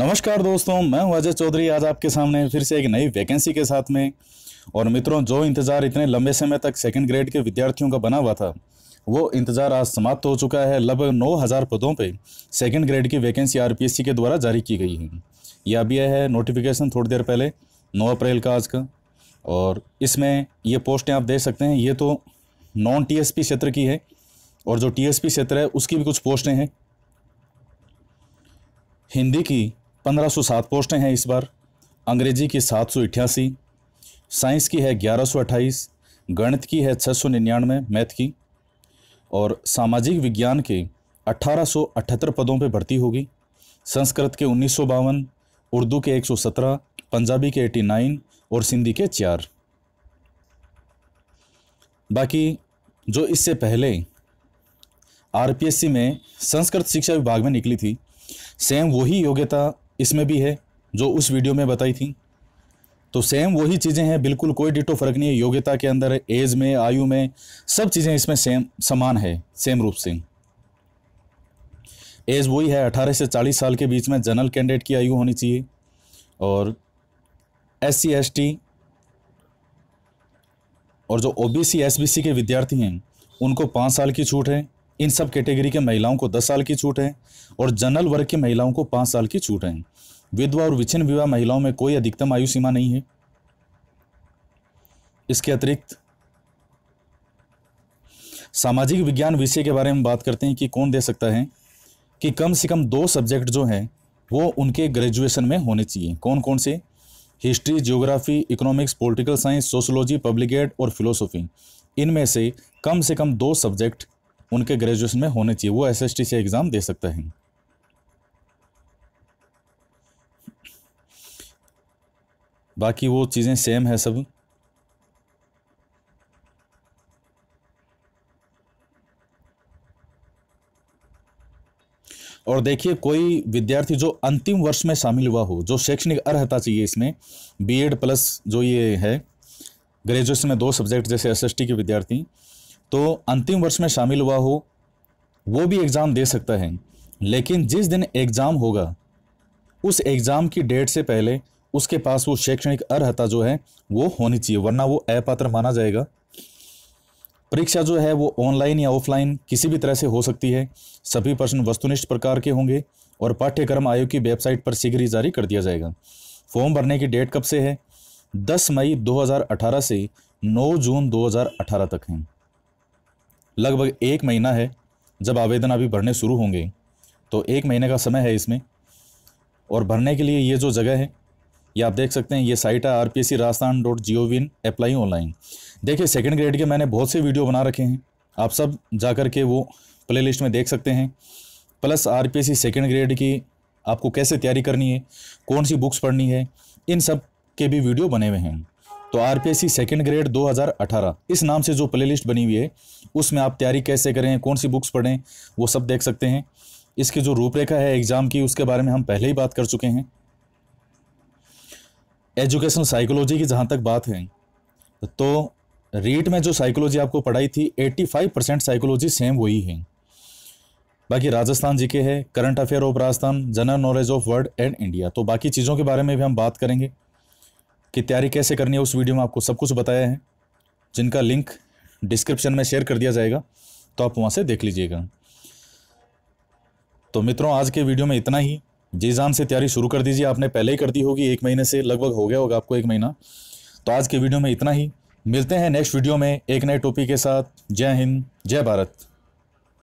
नमस्कार दोस्तों मैं हूं अजय चौधरी आज आपके सामने फिर से एक नई वैकेंसी के साथ में और मित्रों जो इंतज़ार इतने लंबे समय तक सेकंड ग्रेड के विद्यार्थियों का बना हुआ था वो इंतज़ार आज समाप्त हो चुका है लगभग नौ हज़ार पदों पे सेकंड ग्रेड की वैकेंसी आर के द्वारा जारी की गई है यह अभी है नोटिफिकेशन थोड़ी देर पहले नौ अप्रैल का आज का और इसमें ये पोस्टें आप देख सकते हैं ये तो नॉन टीएसपी क्षेत्र की है और जो टीएसपी क्षेत्र है उसकी भी कुछ पोस्टें हैं हिंदी की पंद्रह सौ सात पोस्टें हैं इस बार अंग्रेजी की सात सौ अट्ठासी साइंस की है ग्यारह सौ अट्ठाईस गणित की है छः सौ निन्यानवे मैथ की और सामाजिक विज्ञान के अट्ठारह सौ अठहत्तर पदों पर भर्ती होगी संस्कृत के उन्नीस सौ बावन उर्दू के एक सौ सत्रह पंजाबी के एटी नाइन और सिंधी के चार बाकी जो इससे पहले आरपीएससी में संस्कृत शिक्षा विभाग में निकली थी सेम वही योग्यता इसमें भी है जो उस वीडियो में बताई थी तो सेम वही चीज़ें हैं बिल्कुल कोई डिटो फर्क नहीं है योग्यता के अंदर एज में आयु में सब चीज़ें इसमें सेम समान है सेम रूप से एज वही है अठारह से चालीस साल के बीच में जनरल कैंडिडेट की आयु होनी चाहिए और एस सी एस टी और जो O B C S B C के विद्यार्थी हैं उनको पाँच साल की छूट है इन सब कैटेगरी के महिलाओं को दस साल की छूट है और जनरल वर्ग की महिलाओं को पाँच साल की छूट है विधवा और विच्छिन्न विवाह महिलाओं में कोई अधिकतम आयु सीमा नहीं है इसके अतिरिक्त सामाजिक विज्ञान विषय के बारे में बात करते हैं कि कौन दे सकता है कि कम से कम दो सब्जेक्ट जो हैं वो उनके ग्रेजुएशन में होने चाहिए कौन कौन से history geography economics political science sociology public ad और फिलोसॉफी इनमें से कम से कम दो सब्जेक्ट उनके ग्रेजुएशन में होने चाहिए वो एस एस टी से एग्ज़ाम दे सकता है बाकी वो चीज़ें सेम है सब और देखिए कोई विद्यार्थी जो अंतिम वर्ष में शामिल हुआ हो जो शैक्षणिक अर्हता चाहिए इसमें बीएड प्लस जो ये है ग्रेजुएशन में दो सब्जेक्ट जैसे एसएसटी के विद्यार्थी तो अंतिम वर्ष में शामिल हुआ हो वो भी एग्ज़ाम दे सकता है लेकिन जिस दिन एग्ज़ाम होगा उस एग्ज़ाम की डेट से पहले उसके पास वो शैक्षणिक अर्हता जो है वो होनी चाहिए वरना वो अपात्र माना जाएगा परीक्षा जो है वो ऑनलाइन या ऑफलाइन किसी भी तरह से हो सकती है सभी प्रश्न वस्तुनिष्ठ प्रकार के होंगे और पाठ्यक्रम आयोग की वेबसाइट पर शीघ्र ही जारी कर दिया जाएगा फॉर्म भरने की डेट कब से है 10 मई 2018 से 9 जून 2018 तक हैं लगभग एक महीना है जब आवेदन अभी भरने शुरू होंगे तो एक महीने का समय है इसमें और भरने के लिए ये जो जगह है ये आप देख सकते हैं ये साइट है R P S C Rajasthan dot G O V in apply online देखिए सेकेंड ग्रेड के मैंने बहुत से वीडियो बना रखे हैं आप सब जा कर के वो प्ले लिस्ट में देख सकते हैं plus R P S C second grade की आपको कैसे तैयारी करनी है कौन सी बुक्स पढ़नी है इन सब के भी वीडियो बने हुए हैं तो आरपीएससी सेकेंड ग्रेड 2018 इस नाम से जो प्लेलिस्ट बनी हुई है उसमें आप तैयारी कैसे करें कौन सी बुक्स पढ़ें वो सब देख सकते हैं इसकी जो रूपरेखा है एग्ज़ाम की उसके बारे में हम पहले ही बात कर चुके हैं एजुकेशन साइकोलॉजी की जहाँ तक बात है तो रीट में जो साइकोलॉजी आपको पढ़ाई थी 85 परसेंट साइकोलॉजी सेम वही है बाकी राजस्थान जी के है current affair of Rajasthan general knowledge of world and India तो बाकी चीज़ों के बारे में भी हम बात करेंगे कि तैयारी कैसे करनी है उस वीडियो में आपको सब कुछ बताया है जिनका लिंक डिस्क्रिप्शन में शेयर कर दिया जाएगा तो आप वहाँ से देख लीजिएगा तो मित्रों आज के वीडियो में इतना ही जी जान से तैयारी शुरू कर दीजिए आपने पहले ही कर दी होगी एक महीने से लगभग हो गया होगा आपको एक महीना तो आज के वीडियो में इतना ही मिलते हैं नेक्स्ट वीडियो में एक नए टॉपिक के साथ जय हिंद जय भारत